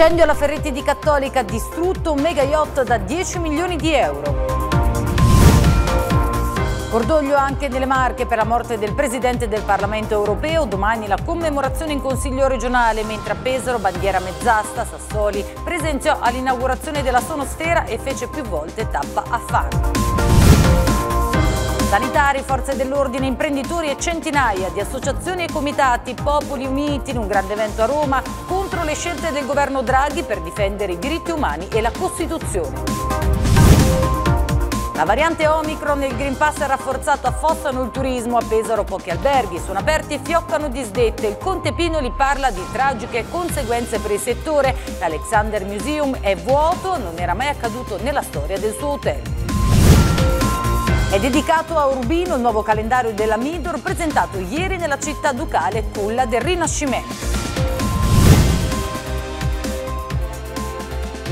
Incendio alla Ferretti di Cattolica, distrutto un mega yacht da 10 milioni di euro. Cordoglio anche nelle Marche per la morte del Presidente del Parlamento europeo, domani la commemorazione in Consiglio regionale, mentre a Pesaro, bandiera mezzasta, Sassoli presenziò all'inaugurazione della sonosfera e fece più volte tappa a Fano. Sanitari, forze dell'ordine, imprenditori e centinaia di associazioni e comitati, popoli uniti in un grande evento a Roma contro le scelte del governo Draghi per difendere i diritti umani e la Costituzione. La variante Omicron e il Green Pass rafforzato affossano il turismo, a Pesaro pochi alberghi sono aperti e fioccano disdette. Il Conte Pinoli parla di tragiche conseguenze per il settore. L'Alexander Museum è vuoto, non era mai accaduto nella storia del suo hotel. È dedicato a Urbino il nuovo calendario della Midor presentato ieri nella città ducale culla del Rinascimento.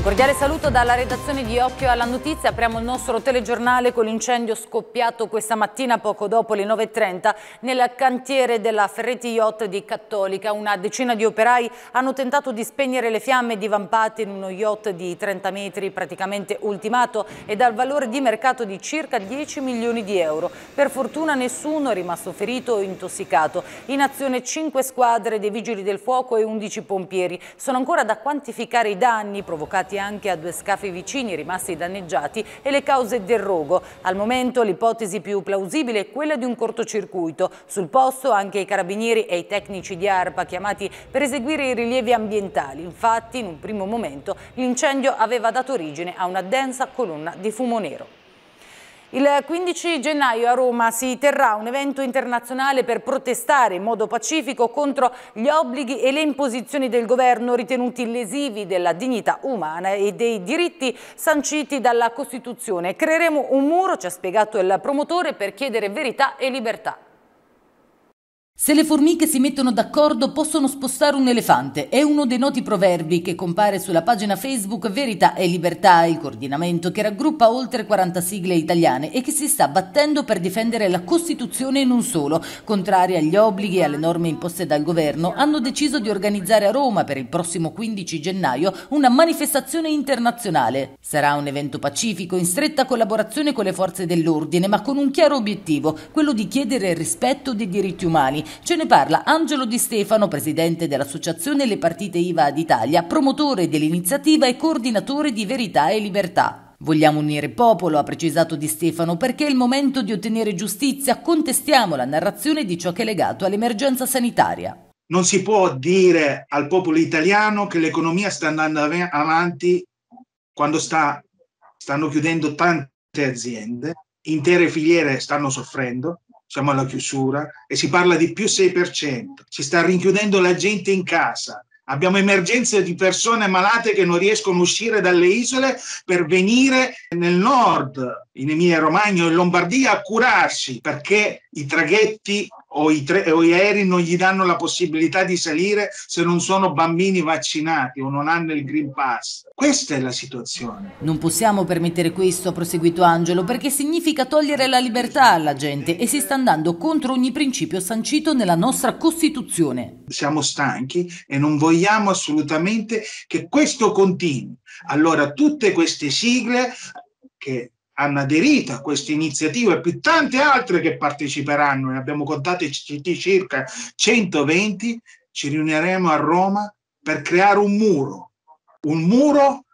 cordiale saluto dalla redazione di Occhio alla Notizia. Apriamo il nostro telegiornale con l'incendio scoppiato questa mattina poco dopo le 9.30 nel cantiere della Ferretti Yacht di Cattolica. Una decina di operai hanno tentato di spegnere le fiamme divampate in uno yacht di 30 metri praticamente ultimato e dal valore di mercato di circa 10 milioni di euro. Per fortuna nessuno è rimasto ferito o intossicato. In azione 5 squadre dei vigili del fuoco e 11 pompieri. Sono ancora da quantificare i danni provocati anche a due scafi vicini rimasti danneggiati e le cause del rogo. Al momento l'ipotesi più plausibile è quella di un cortocircuito. Sul posto anche i carabinieri e i tecnici di ARPA chiamati per eseguire i rilievi ambientali. Infatti in un primo momento l'incendio aveva dato origine a una densa colonna di fumo nero. Il 15 gennaio a Roma si terrà un evento internazionale per protestare in modo pacifico contro gli obblighi e le imposizioni del governo ritenuti lesivi della dignità umana e dei diritti sanciti dalla Costituzione. Creeremo un muro, ci ha spiegato il promotore, per chiedere verità e libertà. Se le formiche si mettono d'accordo possono spostare un elefante. È uno dei noti proverbi che compare sulla pagina Facebook Verità e Libertà, il coordinamento che raggruppa oltre 40 sigle italiane e che si sta battendo per difendere la Costituzione in un solo. Contrari agli obblighi e alle norme imposte dal governo, hanno deciso di organizzare a Roma per il prossimo 15 gennaio una manifestazione internazionale. Sarà un evento pacifico in stretta collaborazione con le forze dell'ordine, ma con un chiaro obiettivo, quello di chiedere il rispetto dei diritti umani Ce ne parla Angelo Di Stefano, presidente dell'Associazione Le Partite IVA d'Italia, promotore dell'iniziativa e coordinatore di Verità e Libertà. Vogliamo unire il popolo, ha precisato Di Stefano, perché è il momento di ottenere giustizia. Contestiamo la narrazione di ciò che è legato all'emergenza sanitaria. Non si può dire al popolo italiano che l'economia sta andando av- avanti quando sta, stanno chiudendo tante aziende, intere filiere stanno soffrendo, siamo alla chiusura, e si parla di più 6%, si sta rinchiudendo la gente in casa, abbiamo emergenze di persone malate che non riescono a uscire dalle isole per venire nel nord, in Emilia Romagna, in Lombardia, a curarsi, perché i traghetti o i, tre, o i aerei non gli danno la possibilità di salire se non sono bambini vaccinati o non hanno il Green Pass. Questa è la situazione. Non possiamo permettere questo, ha proseguito Angelo, perché significa togliere la libertà alla gente e si sta andando contro ogni principio sancito nella nostra Costituzione. Siamo stanchi e non vogliamo assolutamente che questo continui. Allora, tutte queste sigle che hanno aderito a questa iniziativa e più tante altre che parteciperanno, ne abbiamo contate circa 120, ci riuniremo a Roma per creare un muro, un muro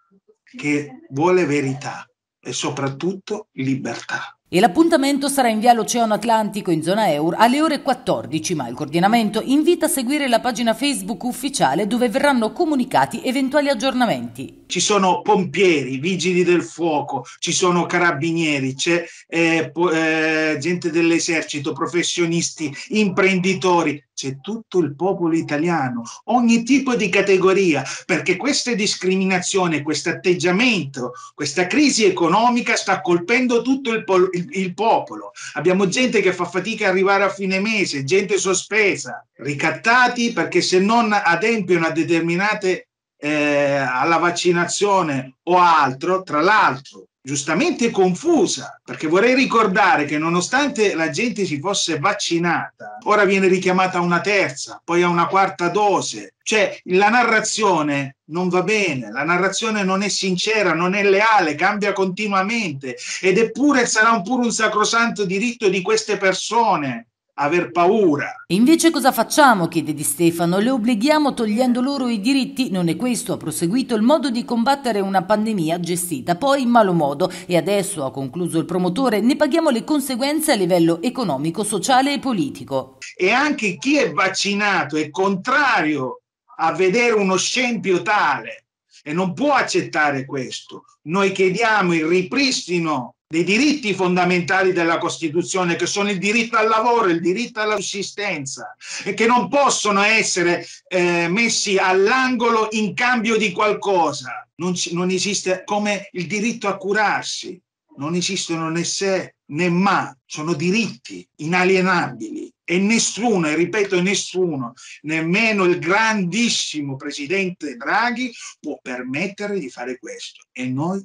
che vuole verità e soprattutto libertà e l'appuntamento sarà in via l'Oceano Atlantico in zona Eur alle ore 14, ma il coordinamento invita a seguire la pagina Facebook ufficiale dove verranno comunicati eventuali aggiornamenti. Ci sono pompieri, vigili del fuoco, ci sono carabinieri, c'è eh, po- eh, gente dell'esercito, professionisti, imprenditori, c'è tutto il popolo italiano, ogni tipo di categoria, perché questa discriminazione, questo atteggiamento, questa crisi economica sta colpendo tutto il, pol- il, popolo. Abbiamo gente che fa fatica a arrivare a fine mese, gente sospesa, ricattati perché se non adempiono a determinate eh, alla vaccinazione o altro, tra l'altro giustamente confusa, perché vorrei ricordare che nonostante la gente si fosse vaccinata, ora viene richiamata a una terza, poi a una quarta dose, cioè la narrazione non va bene, la narrazione non è sincera, non è leale, cambia continuamente ed eppure sarà un pure un sacrosanto diritto di queste persone aver paura. invece cosa facciamo? chiede Di Stefano. Le obblighiamo togliendo loro i diritti? Non è questo, ha proseguito, il modo di combattere una pandemia gestita poi in malo modo. E adesso, ha concluso il promotore, ne paghiamo le conseguenze a livello economico, sociale e politico. E anche chi è vaccinato è contrario a vedere uno scempio tale e non può accettare questo. Noi chiediamo il ripristino dei diritti fondamentali della Costituzione, che sono il diritto al lavoro, il diritto alla sussistenza, e che non possono essere eh, messi all'angolo in cambio di qualcosa. Non, non, esiste come il diritto a curarsi, non esistono né se né ma, sono diritti inalienabili. E nessuno, e ripeto nessuno, nemmeno il grandissimo presidente Draghi può permettere di fare questo. E noi,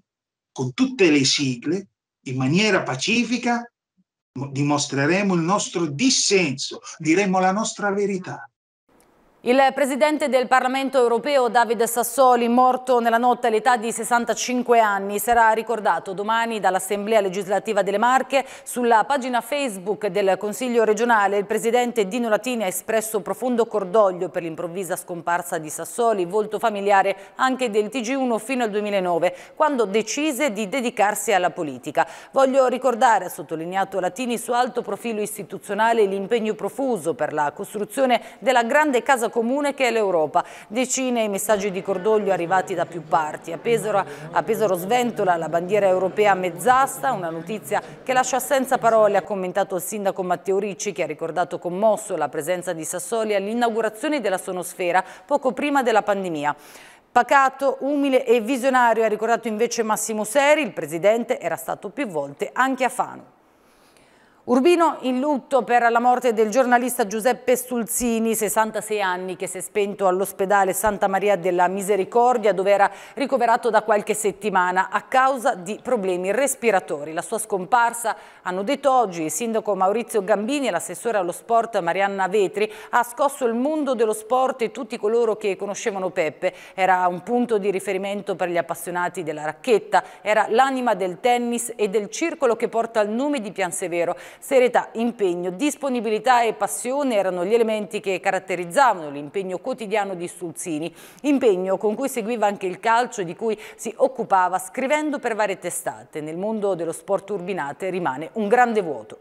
con tutte le sigle, in maniera pacifica dimostreremo il nostro dissenso, diremo la nostra verità. Il presidente del Parlamento europeo Davide Sassoli, morto nella notte all'età di 65 anni, sarà ricordato domani dall'Assemblea legislativa delle Marche. Sulla pagina Facebook del Consiglio regionale il presidente Dino Latini ha espresso profondo cordoglio per l'improvvisa scomparsa di Sassoli, volto familiare anche del TG1 fino al 2009, quando decise di dedicarsi alla politica. Voglio ricordare, ha sottolineato Latini, su alto profilo istituzionale l'impegno profuso per la costruzione della grande casa causa comune che è l'Europa. Decine i messaggi di cordoglio arrivati da più parti. A Pesaro, a Pesaro sventola la bandiera europea mezzasta, una notizia che lascia senza parole, ha commentato il sindaco Matteo Ricci che ha ricordato commosso la presenza di Sassoli all'inaugurazione della sonosfera poco prima della pandemia. Pacato, umile e visionario, ha ricordato invece Massimo Seri, il presidente era stato più volte anche a Fano. Urbino in lutto per la morte del giornalista Giuseppe Sulzini, 66 anni, che si è spento all'ospedale Santa Maria della Misericordia, dove era ricoverato da qualche settimana a causa di problemi respiratori. La sua scomparsa, hanno detto oggi, il sindaco Maurizio Gambini e l'assessore allo sport Marianna Vetri, ha scosso il mondo dello sport e tutti coloro che conoscevano Peppe. Era un punto di riferimento per gli appassionati della racchetta, era l'anima del tennis e del circolo che porta il nome di Piansevero. Serietà, impegno, disponibilità e passione erano gli elementi che caratterizzavano l'impegno quotidiano di Stulzini, impegno con cui seguiva anche il calcio e di cui si occupava scrivendo per varie testate. Nel mondo dello sport urbinate rimane un grande vuoto.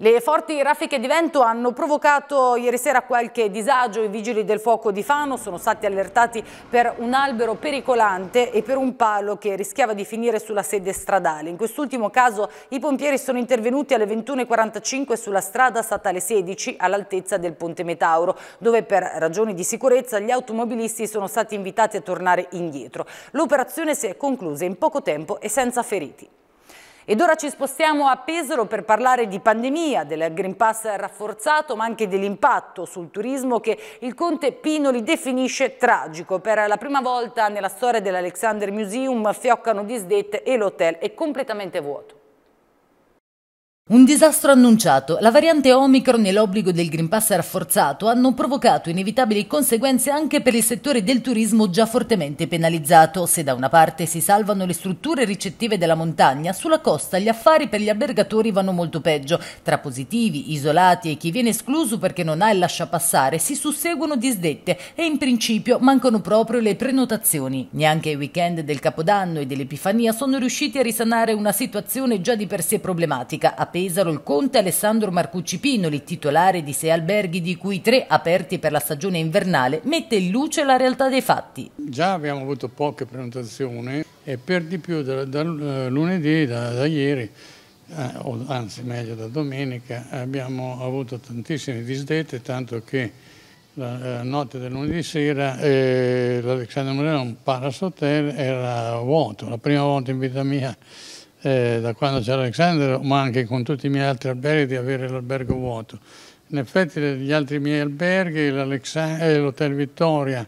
Le forti raffiche di vento hanno provocato ieri sera qualche disagio. I vigili del fuoco di Fano sono stati allertati per un albero pericolante e per un palo che rischiava di finire sulla sede stradale. In quest'ultimo caso i pompieri sono intervenuti alle 21.45 sulla strada statale 16 all'altezza del Ponte Metauro, dove per ragioni di sicurezza gli automobilisti sono stati invitati a tornare indietro. L'operazione si è conclusa in poco tempo e senza feriti. Ed ora ci spostiamo a Pesaro per parlare di pandemia, del Green Pass rafforzato ma anche dell'impatto sul turismo che il conte Pinoli definisce tragico. Per la prima volta nella storia dell'Alexander Museum fioccano disdette e l'hotel è completamente vuoto. Un disastro annunciato, la variante Omicron e l'obbligo del Green Pass rafforzato hanno provocato inevitabili conseguenze anche per il settore del turismo già fortemente penalizzato. Se da una parte si salvano le strutture ricettive della montagna, sulla costa gli affari per gli albergatori vanno molto peggio. Tra positivi, isolati e chi viene escluso perché non ha il lasciapassare si susseguono disdette e in principio mancano proprio le prenotazioni. Neanche i weekend del Capodanno e dell'Epifania sono riusciti a risanare una situazione già di per sé problematica Pesaro il conte Alessandro Marcucci Pinoli, titolare di sei alberghi di cui tre aperti per la stagione invernale, mette in luce la realtà dei fatti. Già abbiamo avuto poche prenotazioni e per di più da, da eh, lunedì, da, da ieri, eh, o, anzi meglio da domenica, abbiamo avuto tantissime disdette, tanto che la, eh, notte del lunedì sera eh, l'Alexander Moreno Palace Hotel era vuoto, la prima volta in vita mia eh, da quando c'era Alexandro, ma anche con tutti i miei altri alberghi, di avere l'albergo vuoto. In effetti gli altri miei alberghi, eh, l'Hotel Vittoria,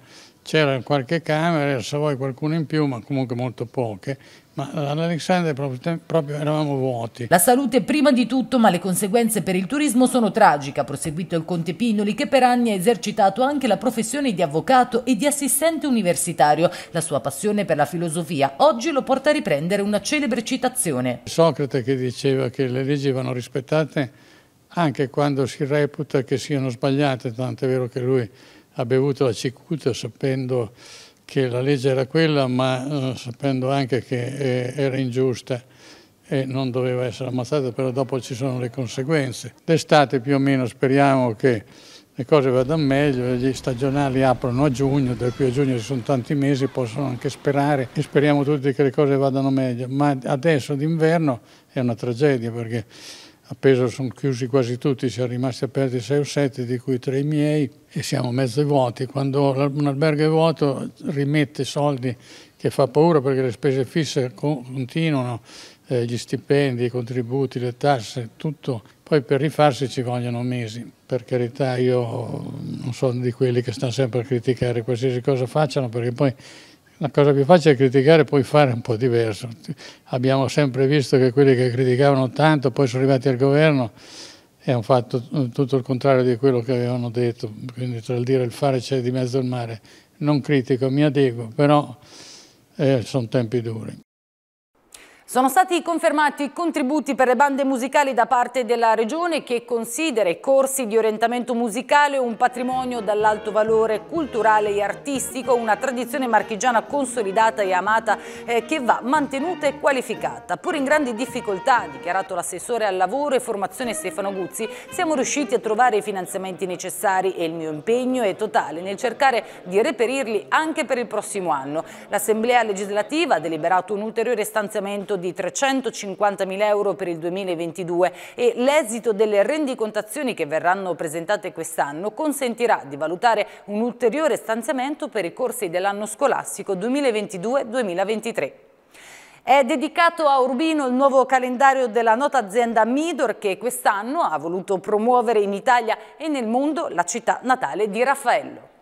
c'era in qualche camera, se vuoi qualcuno in più, ma comunque molto poche, ma all'Alexander proprio, proprio, eravamo vuoti. La salute prima di tutto, ma le conseguenze per il turismo sono tragiche, ha proseguito il Conte Pinoli, che per anni ha esercitato anche la professione di avvocato e di assistente universitario. La sua passione per la filosofia oggi lo porta a riprendere una celebre citazione. Socrate che diceva che le leggi vanno rispettate anche quando si reputa che siano sbagliate, tanto è vero che lui ha bevuto la cicuta sapendo che la legge era quella, ma eh, sapendo anche che eh, era ingiusta e non doveva essere ammazzata, però dopo ci sono le conseguenze. D'estate più o meno speriamo che le cose vadano meglio, gli stagionali aprono a giugno, da qui a giugno ci sono tanti mesi, possono anche sperare e speriamo tutti che le cose vadano meglio, ma adesso d'inverno è una tragedia perché a peso sono chiusi quasi tutti, ci sono rimasti aperti 6 o 7, di cui 3 miei, e siamo mezzo vuoti. Quando un albergo è vuoto rimette soldi che fa paura perché le spese fisse continuano, eh, gli stipendi, i contributi, le tasse, tutto. Poi per rifarsi ci vogliono mesi. Per carità io non sono di quelli che stanno sempre a criticare qualsiasi cosa facciano perché poi la cosa più facile è criticare e poi fare un po' diverso. Abbiamo sempre visto che quelli che criticavano tanto poi sono arrivati al governo e hanno fatto tutto il contrario di quello che avevano detto, quindi tra il dire e il fare c'è di mezzo il mare. Non critico, mi adeguo, però eh, sono tempi duri. Sono stati confermati i contributi per le bande musicali da parte della Regione che considera i corsi di orientamento musicale un patrimonio dall'alto valore culturale e artistico, una tradizione marchigiana consolidata e amata eh, che va mantenuta e qualificata. Pur in grandi difficoltà, dichiarato l'assessore al lavoro e formazione Stefano Guzzi, siamo riusciti a trovare i finanziamenti necessari e il mio impegno è totale nel cercare di reperirli anche per il prossimo anno. L'Assemblea legislativa ha deliberato un ulteriore stanziamento di 350.000 euro per il 2022 e l'esito delle rendicontazioni che verranno presentate quest'anno consentirà di valutare un ulteriore stanziamento per i corsi dell'anno scolastico 2022-2023. È dedicato a Urbino il nuovo calendario della nota azienda Midor che quest'anno ha voluto promuovere in Italia e nel mondo la città natale di Raffaello.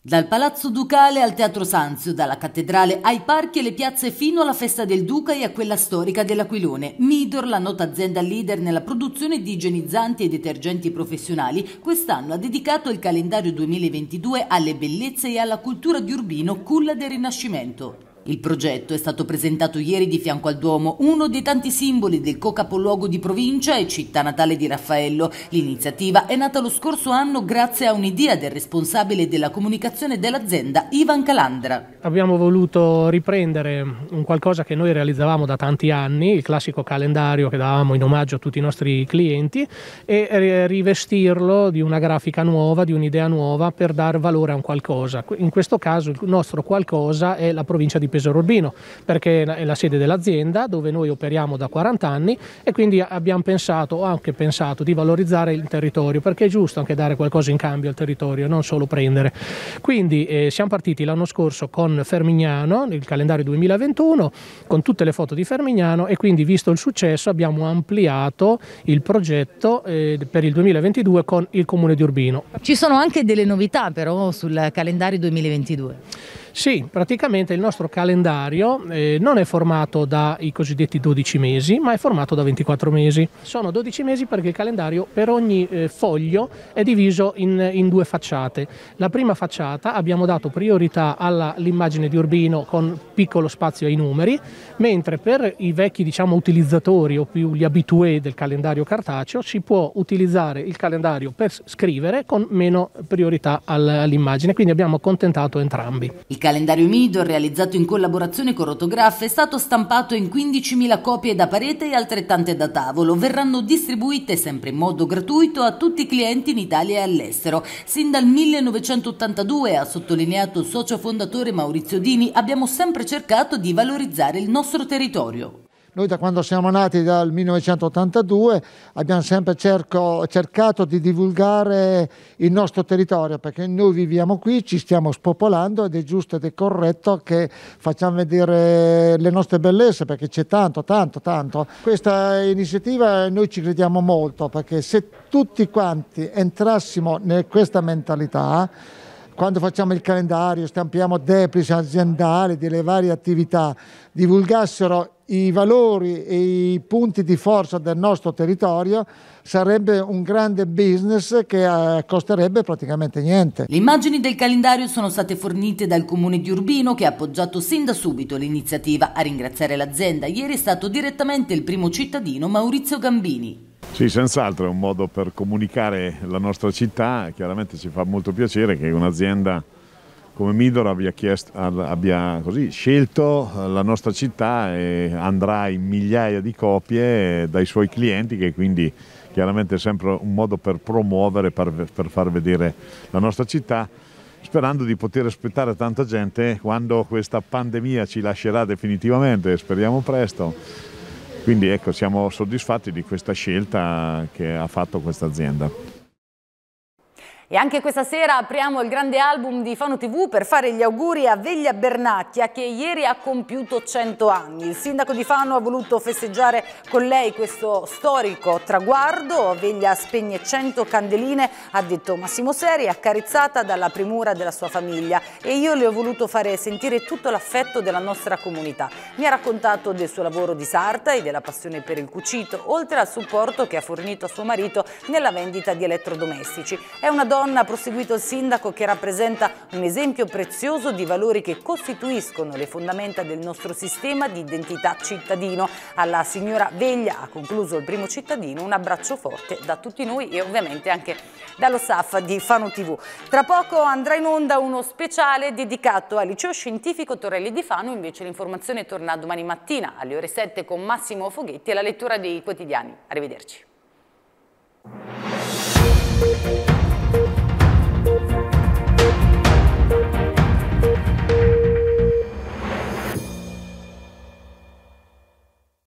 Dal Palazzo Ducale al Teatro Sanzio, dalla Cattedrale ai parchi e le piazze fino alla Festa del Duca e a quella storica dell'Aquilone, Midor, la nota azienda leader nella produzione di igienizzanti e detergenti professionali, quest'anno ha dedicato il calendario 2022 alle bellezze e alla cultura di Urbino culla del Rinascimento. Il progetto è stato presentato ieri di fianco al Duomo, uno dei tanti simboli del co-capoluogo di provincia e città natale di Raffaello. L'iniziativa è nata lo scorso anno grazie a un'idea del responsabile della comunicazione dell'azienda, Ivan Calandra. Abbiamo voluto riprendere un qualcosa che noi realizzavamo da tanti anni, il classico calendario che davamo in omaggio a tutti i nostri clienti, e rivestirlo di una grafica nuova, di un'idea nuova per dare valore a un qualcosa. In questo caso il nostro qualcosa è la provincia di Pesaro Pesaro Urbino, perché è la sede dell'azienda dove noi operiamo da 40 anni e quindi abbiamo pensato, o anche pensato, di valorizzare il territorio, perché è giusto anche dare qualcosa in cambio al territorio, non solo prendere. Quindi eh, siamo partiti l'anno scorso con Fermignano, il calendario 2021, con tutte le foto di Fermignano e quindi visto il successo abbiamo ampliato il progetto eh, per il 2022 con il Comune di Urbino. Ci sono anche delle novità però sul calendario 2022. Sì, praticamente il nostro calendario eh, non è formato dai cosiddetti 12 mesi, ma è formato da 24 mesi. Sono 12 mesi perché il calendario per ogni eh, foglio è diviso in, in, due facciate. La prima facciata abbiamo dato priorità all'immagine di Urbino con piccolo spazio ai numeri, mentre per i vecchi diciamo, utilizzatori o più gli abitué del calendario cartaceo si può utilizzare il calendario per scrivere con meno priorità all'immagine, quindi abbiamo accontentato entrambi calendario Midor, realizzato in collaborazione con Rotograph, è stato stampato in 15.000 copie da parete e altrettante da tavolo. Verranno distribuite sempre in modo gratuito a tutti i clienti in Italia e all'estero. Sin dal 1982, ha sottolineato il socio fondatore Maurizio Dini, abbiamo sempre cercato di valorizzare il nostro territorio. Noi da quando siamo nati, dal 1982, abbiamo sempre cerco, cercato di divulgare il nostro territorio, perché noi viviamo qui, ci stiamo spopolando ed è giusto ed è corretto che facciamo vedere le nostre bellezze, perché c'è tanto, tanto, tanto. Questa iniziativa noi ci crediamo molto, perché se tutti quanti entrassimo in questa mentalità, quando facciamo il calendario, stampiamo deplice aziendale delle varie attività, divulgassero i valori e i punti di forza del nostro territorio, sarebbe un grande business che eh, costerebbe praticamente niente. Le immagini del calendario sono state fornite dal comune di Urbino che ha appoggiato sin da subito l'iniziativa. A ringraziare l'azienda ieri è stato direttamente il primo cittadino Maurizio Gambini. Sì, senz'altro è un modo per comunicare la nostra città, chiaramente ci fa molto piacere che un'azienda come Midor abbia, chiesto, abbia così, scelto eh, la nostra città e andrà in migliaia di copie dai suoi clienti che quindi chiaramente è sempre un modo per promuovere, per, per far vedere la nostra città sperando di poter aspettare tanta gente quando questa pandemia ci lascerà definitivamente, speriamo presto quindi ecco, siamo soddisfatti di questa scelta che ha fatto questa azienda. E anche questa sera apriamo il grande album di Fano TV per fare gli auguri a Veglia Bernacchia che ieri ha compiuto 100 anni. Il sindaco di Fano ha voluto festeggiare con lei questo storico traguardo. Veglia spegne 100 candeline, ha detto Massimo Seri, accarezzata dalla primura della sua famiglia e io le ho voluto fare sentire tutto l'affetto della nostra comunità. Mi ha raccontato del suo lavoro di sarta e della passione per il cucito, oltre al supporto che ha fornito a suo marito nella vendita di elettrodomestici. È una donna donna, ha proseguito il sindaco, che rappresenta un esempio prezioso di valori che costituiscono le fondamenta del nostro sistema di identità cittadino. Alla signora Veglia, ha concluso il primo cittadino, un abbraccio forte da tutti noi e ovviamente anche dallo staff di Fano TV. Tra poco andrà in onda uno speciale dedicato al liceo scientifico Torelli di Fano, invece l'informazione torna domani mattina alle ore 7 con Massimo Foghetti e la lettura dei quotidiani. Arrivederci.